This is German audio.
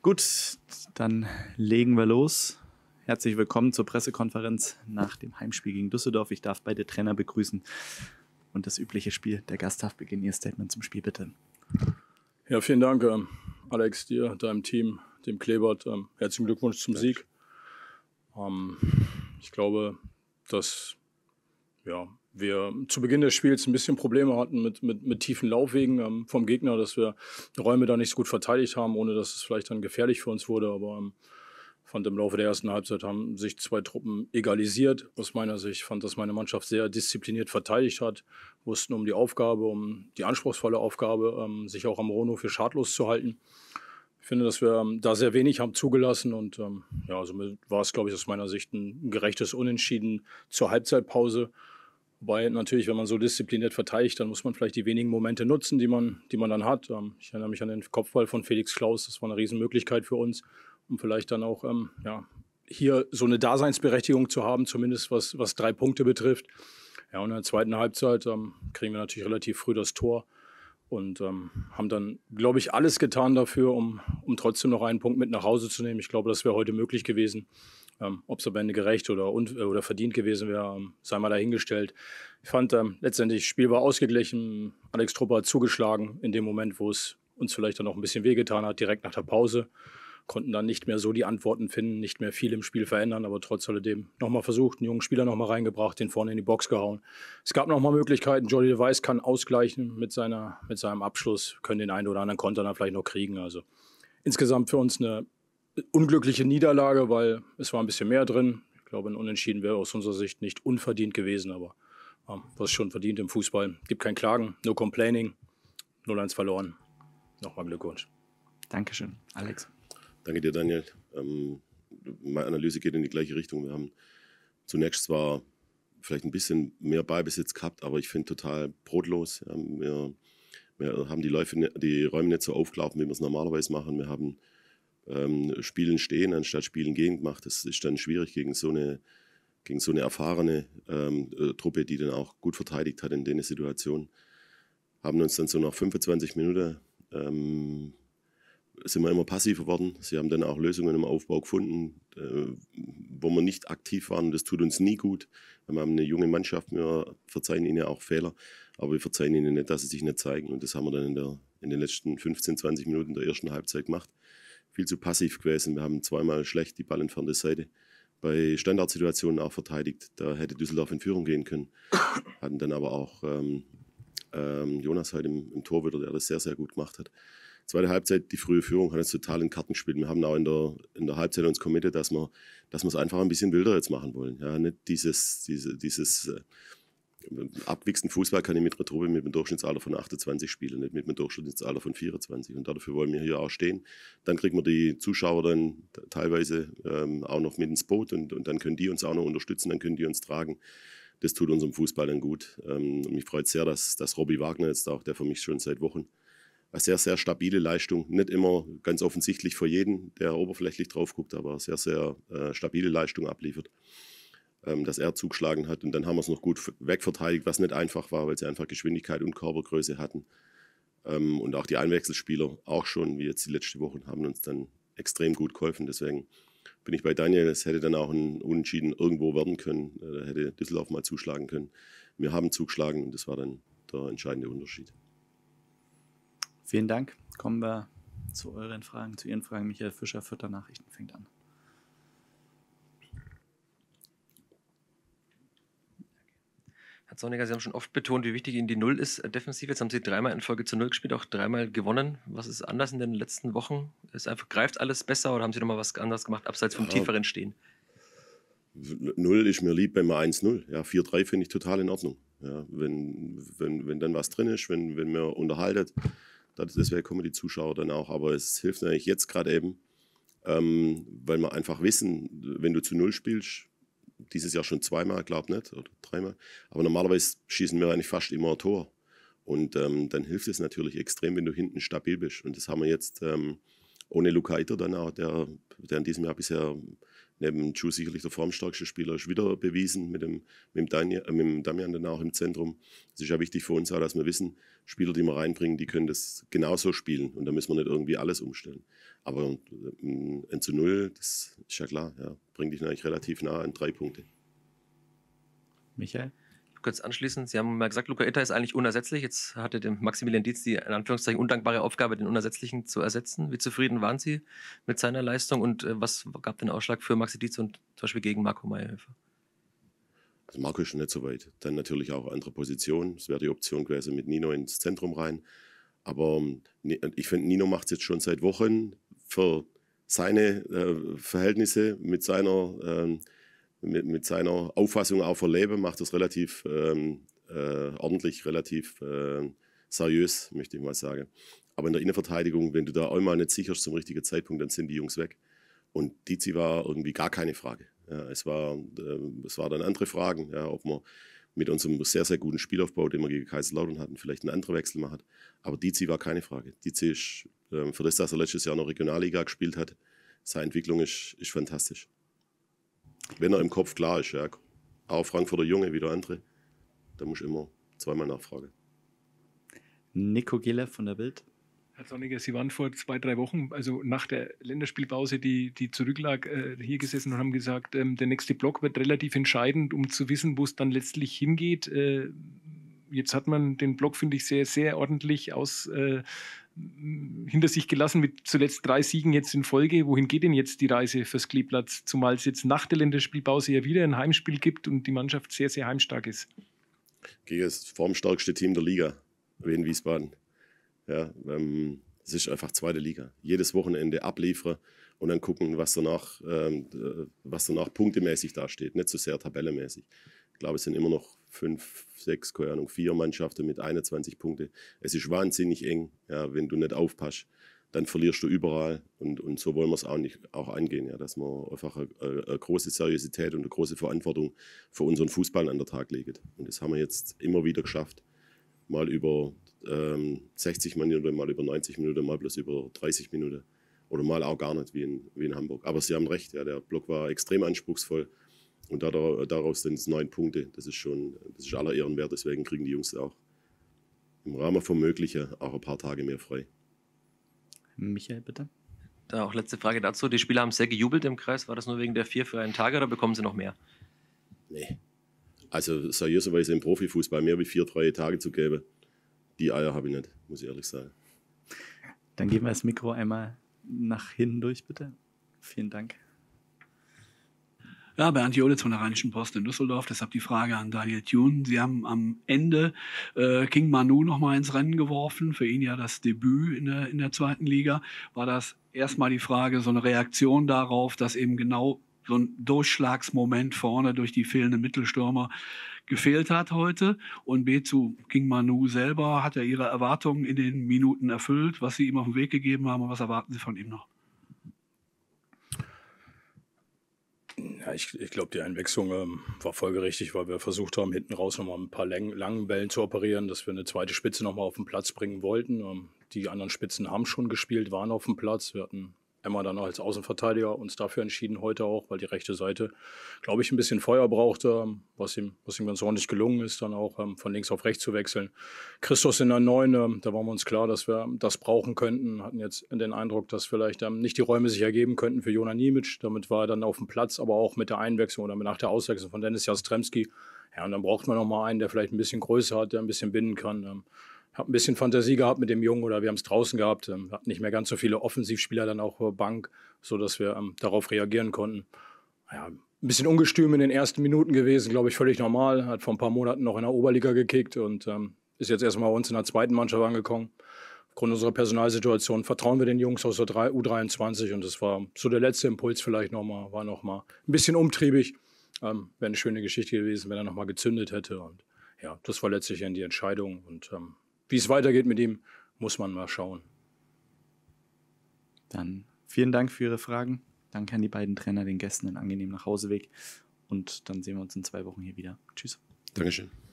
Gut, dann legen wir los. Herzlich willkommen zur Pressekonferenz nach dem Heimspiel gegen Düsseldorf. Ich darf beide Trainer begrüßen. Und das übliche Spiel, der Gast darf beginnen. Ihr Statement zum Spiel, bitte. Ja, vielen Dank, ähm, Alex, dir, deinem Team, dem Klebert. Ähm, herzlichen Glückwunsch zum Sieg. Ähm, ich glaube, dass ja, wir zu Beginn des Spiels ein bisschen Probleme hatten mit, mit, mit tiefen Laufwegen ähm, vom Gegner, dass wir Räume da nicht so gut verteidigt haben, ohne dass es vielleicht dann gefährlich für uns wurde. Aber ähm, fand im Laufe der ersten Halbzeit haben sich zwei Truppen egalisiert. Aus meiner Sicht fand, dass meine Mannschaft sehr diszipliniert verteidigt hat, wussten um die Aufgabe, um die anspruchsvolle Aufgabe, ähm, sich auch am Rono für schadlos zu halten. Ich finde, dass wir ähm, da sehr wenig haben zugelassen und ähm, ja, somit war es, glaube ich, aus meiner Sicht ein gerechtes Unentschieden zur Halbzeitpause. Wobei natürlich, wenn man so diszipliniert verteidigt, dann muss man vielleicht die wenigen Momente nutzen, die man, die man dann hat. Ähm, ich erinnere mich an den Kopfball von Felix Klaus, das war eine Riesenmöglichkeit für uns, um vielleicht dann auch ähm, ja, hier so eine Daseinsberechtigung zu haben, zumindest was, was drei Punkte betrifft. Ja, und in der zweiten Halbzeit ähm, kriegen wir natürlich relativ früh das Tor und ähm, haben dann, glaube ich, alles getan dafür, um, um trotzdem noch einen Punkt mit nach Hause zu nehmen. Ich glaube, das wäre heute möglich gewesen. Ähm, ob es am Ende gerecht oder, und, oder verdient gewesen wäre, ähm, sei mal dahingestellt. Ich fand ähm, letztendlich, Spiel war ausgeglichen. Alex Trupper hat zugeschlagen in dem Moment, wo es uns vielleicht dann noch ein bisschen wehgetan hat, direkt nach der Pause. Konnten dann nicht mehr so die Antworten finden, nicht mehr viel im Spiel verändern, aber trotz alledem nochmal versucht, einen jungen Spieler nochmal reingebracht, den vorne in die Box gehauen. Es gab nochmal Möglichkeiten. Jolly Device kann ausgleichen mit, seiner, mit seinem Abschluss, können den einen oder anderen Konter dann vielleicht noch kriegen. Also insgesamt für uns eine unglückliche Niederlage, weil es war ein bisschen mehr drin. Ich glaube, ein Unentschieden wäre aus unserer Sicht nicht unverdient gewesen, aber ja, was schon verdient im Fußball. Gibt kein Klagen, no complaining, 0-1 verloren. Nochmal Glückwunsch. Dankeschön, Alex. Danke dir, Daniel. Ähm, meine Analyse geht in die gleiche Richtung. Wir haben zunächst zwar vielleicht ein bisschen mehr Ballbesitz gehabt, aber ich finde total brotlos. Wir, wir, haben die, Läufe, die Räume nicht so aufgelaufen, wie wir es normalerweise machen. Wir haben ähm, Spielen stehen anstatt Spielen gehen gemacht. Das ist dann schwierig gegen so eine, gegen so eine erfahrene ähm, äh, Truppe, die dann auch gut verteidigt hat in der Situation. Haben uns dann so nach 25 Minuten ähm, sind wir immer passiver geworden. Sie haben dann auch Lösungen im Aufbau gefunden, äh, wo wir nicht aktiv waren. Das tut uns nie gut. Wir haben eine junge Mannschaft, wir verzeihen ihnen auch Fehler, aber wir verzeihen ihnen nicht, dass sie sich nicht zeigen. Und das haben wir dann in, der, in den letzten 15, 20 Minuten der ersten Halbzeit gemacht viel zu passiv gewesen. Wir haben zweimal schlecht die ballentfernte Seite bei Standardsituationen auch verteidigt. Da hätte Düsseldorf in Führung gehen können. Hatten dann aber auch ähm, ähm, Jonas heute halt im, im Tor wieder, der das sehr, sehr gut gemacht hat. Zweite Halbzeit, die frühe Führung hat uns total in Karten gespielt. Wir haben auch in der, in der Halbzeit uns committed, dass wir, dass wir es einfach ein bisschen wilder jetzt machen wollen. Ja, nicht dieses, diese, dieses, äh, abwichsen Fußball kann ich mit einer Truppe mit einem Durchschnittsalter von 28 spielen, nicht mit einem Durchschnittsalter von 24. Und dafür wollen wir hier auch stehen. Dann kriegen wir die Zuschauer dann teilweise ähm, auch noch mit ins Boot und, und dann können die uns auch noch unterstützen, dann können die uns tragen das tut unserem Fußball dann gut. Ähm, mich freut sehr, dass, dass Robbie Wagner jetzt auch, der für mich schon seit Wochen eine sehr, sehr stabile Leistung, nicht immer ganz offensichtlich für jeden, der oberflächlich drauf guckt, aber sehr, sehr äh, stabile Leistung abliefert ähm, dass er zugeschlagen hat. Und dann haben wir es noch gut wegverteidigt, was nicht einfach war, weil sie einfach Geschwindigkeit und Körpergröße hatten. Ähm, und auch die Einwechselspieler auch schon, wie jetzt die letzte Woche, haben uns dann extrem gut geholfen. Deswegen bin ich bei Daniel. Es hätte dann auch ein Unentschieden irgendwo werden können. Äh, da hätte Düsseldorf mal zuschlagen können. Wir haben zugeschlagen und das war dann der entscheidende Unterschied. Vielen Dank. Kommen wir zu euren Fragen, zu Ihren Fragen. Michael Fischer, vierter Nachrichten, fängt an. Zorniger, Sie haben schon oft betont, wie wichtig Ihnen die Null ist äh, defensiv. Jetzt haben Sie dreimal in Folge zu Null gespielt, auch dreimal gewonnen. Was ist anders in den letzten Wochen? Ist einfach, greift alles besser oder haben Sie nochmal was anderes gemacht, abseits vom ja. tieferen Stehen? Null ist mir lieb, wenn man 1-0. Ja, 4-3 finde ich total in Ordnung. Ja, wenn, wenn, wenn dann was drin ist, wenn, wenn wir unterhaltet, deswegen kommen die Zuschauer dann auch. Aber es hilft natürlich jetzt gerade eben, ähm, weil wir einfach wissen, wenn du zu Null spielst, dieses Jahr schon zweimal, glaube nicht, oder dreimal. Aber normalerweise schießen wir eigentlich fast immer ein Tor. Und ähm, dann hilft es natürlich extrem, wenn du hinten stabil bist. Und das haben wir jetzt ähm, ohne Luca Iter dann auch, der, der in diesem Jahr bisher neben Chu sicherlich der formstärkste Spieler ist wieder bewiesen mit dem, mit dem, Daniel, äh, mit dem Damian dann auch im Zentrum. Es ist ja wichtig für uns auch, dass wir wissen, Spieler, die wir reinbringen, die können das genauso spielen und da müssen wir nicht irgendwie alles umstellen. Aber äh, ein zu Null, das ist ja klar, ja, bringt dich eigentlich relativ nah an drei Punkte. Michael? kurz anschließen. Sie haben mal gesagt, Luca Itta ist eigentlich unersetzlich. Jetzt hatte dem Maximilian Dietz die in Anführungszeichen undankbare Aufgabe, den Unersetzlichen zu ersetzen. Wie zufrieden waren Sie mit seiner Leistung und äh, was gab den Ausschlag für Maxi Dietz und zum Beispiel gegen Marco Meyerhöfer? Also Marco ist schon nicht so weit. Dann natürlich auch andere Positionen. Es wäre die Option gewesen mit Nino ins Zentrum rein. Aber ähm, äh, ich finde, Nino macht es jetzt schon seit Wochen für seine äh, Verhältnisse mit seiner ähm, mit, mit seiner Auffassung auf verlebe, macht das relativ ähm, äh, ordentlich, relativ äh, seriös, möchte ich mal sagen. Aber in der Innenverteidigung, wenn du da einmal nicht sicherst zum richtigen Zeitpunkt, dann sind die Jungs weg. Und Dizi war irgendwie gar keine Frage. Ja, es, äh, waren äh, war dann andere Fragen, ja, ob man mit unserem sehr, sehr guten Spielaufbau, den wir gegen Kaiserslautern hatten, vielleicht einen anderen Wechsel macht. Aber Dizi war keine Frage. Dizi ist, ähm, für das, dass er letztes Jahr noch Regionalliga gespielt hat, seine Entwicklung ist, ist fantastisch wenn er im Kopf klar ist, ja, auch Frankfurter Junge wie der andere, da muss ich immer zweimal nachfragen. Nico Giller von der Bild. Herr Sonniger, Sie waren vor zwei, drei Wochen, also nach der Länderspielpause, die, die zurücklag, äh, hier gesessen und haben gesagt, ähm, der nächste Block wird relativ entscheidend, um zu wissen, wo es dann letztlich hingeht. Äh, jetzt hat man den Block, finde ich, sehr, sehr ordentlich aus. Äh, hinter sich gelassen mit zuletzt drei Siegen jetzt in Folge. Wohin geht denn jetzt die Reise fürs Kleeblatt? Zumal es jetzt nach der Länderspielpause ja wieder ein Heimspiel gibt und die Mannschaft sehr, sehr heimstark ist. Gegen das formstärkste Team der Liga, Wien Wiesbaden. Ja, ähm, es ist einfach zweite Liga. Jedes Wochenende abliefern und dann gucken, was danach, ähm, äh, was danach punktemäßig dasteht, nicht so sehr tabellemäßig. Ich glaube, es sind immer noch fünf, sechs, keine Ahnung, vier Mannschaften mit 21 Punkten. Es ist wahnsinnig eng, ja, wenn du nicht aufpasst. Dann verlierst du überall und, und so wollen wir es auch nicht auch angehen, ja, dass man einfach eine, eine, große Seriosität und eine große Verantwortung für unseren Fußball an den Tag legt. Und das haben wir jetzt immer wieder geschafft, mal über ähm, 60 Minuten, mal über 90 Minuten, mal bloß über 30 Minuten oder mal auch gar nicht wie in, wie in Hamburg. Aber Sie haben recht, ja, der Block war extrem anspruchsvoll und daraus sind es neun Punkte. Das ist schon, das ist aller Ehren wert. Deswegen kriegen die Jungs auch im Rahmen vom Möglichen auch ein paar Tage mehr frei. Michael, bitte. Da auch letzte Frage dazu. Die Spieler haben sehr gejubelt im Kreis. War das nur wegen der vier für einen Tag oder bekommen sie noch mehr? Nee. Also seriöserweise im Profifußball mehr wie vier freie Tage zu geben, die Eier habe ich nicht, muss ich ehrlich sagen. Dann geben wir das Mikro einmal nach hinten durch, bitte. Vielen Dank. Ja, Bernd Jolitz von der Rheinischen Post in Düsseldorf. Deshalb die Frage an Daniel Thun. Sie haben am Ende äh, King Manu noch mal ins Rennen geworfen. Für ihn ja das Debüt in der, in der zweiten Liga. War das erstmal die Frage, so eine Reaktion darauf, dass eben genau so ein Durchschlagsmoment vorne durch die fehlenden Mittelstürmer gefehlt hat heute. Und B zu King Manu selber hat er ihre Erwartungen in den Minuten erfüllt, was sie ihm auf den Weg gegeben haben. Und was erwarten Sie von ihm noch? Ja, ich, ich glaube, die Einwechslung ähm, war folgerichtig, weil wir versucht haben, hinten raus nochmal ein paar Läng langen Bällen zu operieren, dass wir eine zweite Spitze nochmal auf den Platz bringen wollten. Ähm, die anderen Spitzen haben schon gespielt, waren auf dem Platz. Wir hatten Emma dann als Außenverteidiger uns dafür entschieden heute auch, weil die rechte Seite, glaube ich, ein bisschen Feuer brauchte, was ihm, was ihm ganz ordentlich gelungen ist, dann auch ähm, von links auf rechts zu wechseln. Christos in der Neune, ähm, da waren wir uns klar, dass wir das brauchen könnten, hatten jetzt den Eindruck, dass vielleicht ähm, nicht die Räume sich ergeben könnten für Jona Niemic. Damit war er dann auf dem Platz, aber auch mit der Einwechslung oder nach der Auswechslung von Dennis Jastremski. Ja, und dann braucht man nochmal einen, der vielleicht ein bisschen größer hat, der ein bisschen binden kann habe ein bisschen Fantasie gehabt mit dem Jungen oder wir haben es draußen gehabt. Wir ähm, hatten nicht mehr ganz so viele Offensivspieler dann auch vor äh, Bank, sodass wir ähm, darauf reagieren konnten. Ja, ein bisschen ungestüm in den ersten Minuten gewesen, glaube ich, völlig normal. Hat vor ein paar Monaten noch in der Oberliga gekickt und ähm, ist jetzt erstmal bei uns in der zweiten Mannschaft angekommen. Aufgrund unserer Personalsituation vertrauen wir den Jungs aus der U23 und das war so der letzte Impuls vielleicht nochmal, war nochmal ein bisschen umtriebig. Ähm, Wäre eine schöne Geschichte gewesen, wenn er nochmal gezündet hätte und ja, das war letztlich dann die Entscheidung und ähm, wie es weitergeht mit ihm, muss man mal schauen. Dann vielen Dank für Ihre Fragen. Danke an die beiden Trainer, den Gästen einen angenehmen Nachhauseweg. Und dann sehen wir uns in zwei Wochen hier wieder. Tschüss. Dankeschön.